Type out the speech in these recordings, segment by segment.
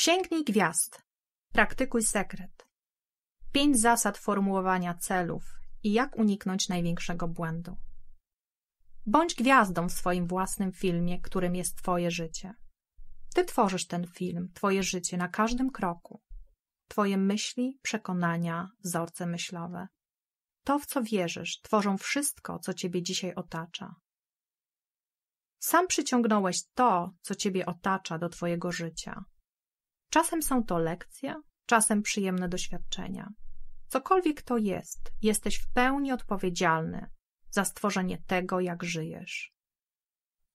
Sięgnij gwiazd. Praktykuj sekret. Pięć zasad formułowania celów i jak uniknąć największego błędu. Bądź gwiazdą w swoim własnym filmie, którym jest Twoje życie. Ty tworzysz ten film, Twoje życie na każdym kroku. Twoje myśli, przekonania, wzorce myślowe. To, w co wierzysz, tworzą wszystko, co Ciebie dzisiaj otacza. Sam przyciągnąłeś to, co Ciebie otacza do Twojego życia. Czasem są to lekcje, czasem przyjemne doświadczenia. Cokolwiek to jest, jesteś w pełni odpowiedzialny za stworzenie tego, jak żyjesz.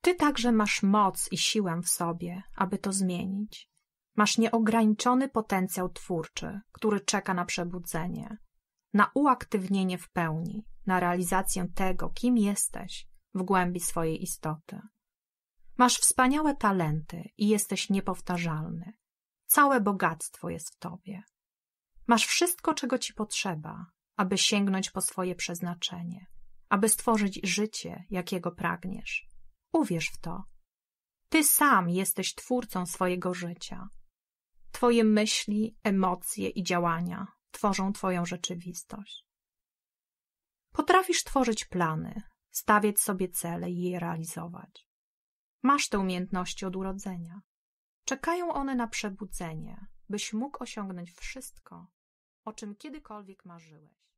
Ty także masz moc i siłę w sobie, aby to zmienić. Masz nieograniczony potencjał twórczy, który czeka na przebudzenie, na uaktywnienie w pełni, na realizację tego, kim jesteś w głębi swojej istoty. Masz wspaniałe talenty i jesteś niepowtarzalny. Całe bogactwo jest w tobie. Masz wszystko, czego ci potrzeba, aby sięgnąć po swoje przeznaczenie, aby stworzyć życie, jakiego pragniesz. Uwierz w to. Ty sam jesteś twórcą swojego życia. Twoje myśli, emocje i działania tworzą Twoją rzeczywistość. Potrafisz tworzyć plany, stawiać sobie cele i je realizować. Masz te umiejętności od urodzenia. Czekają one na przebudzenie, byś mógł osiągnąć wszystko, o czym kiedykolwiek marzyłeś.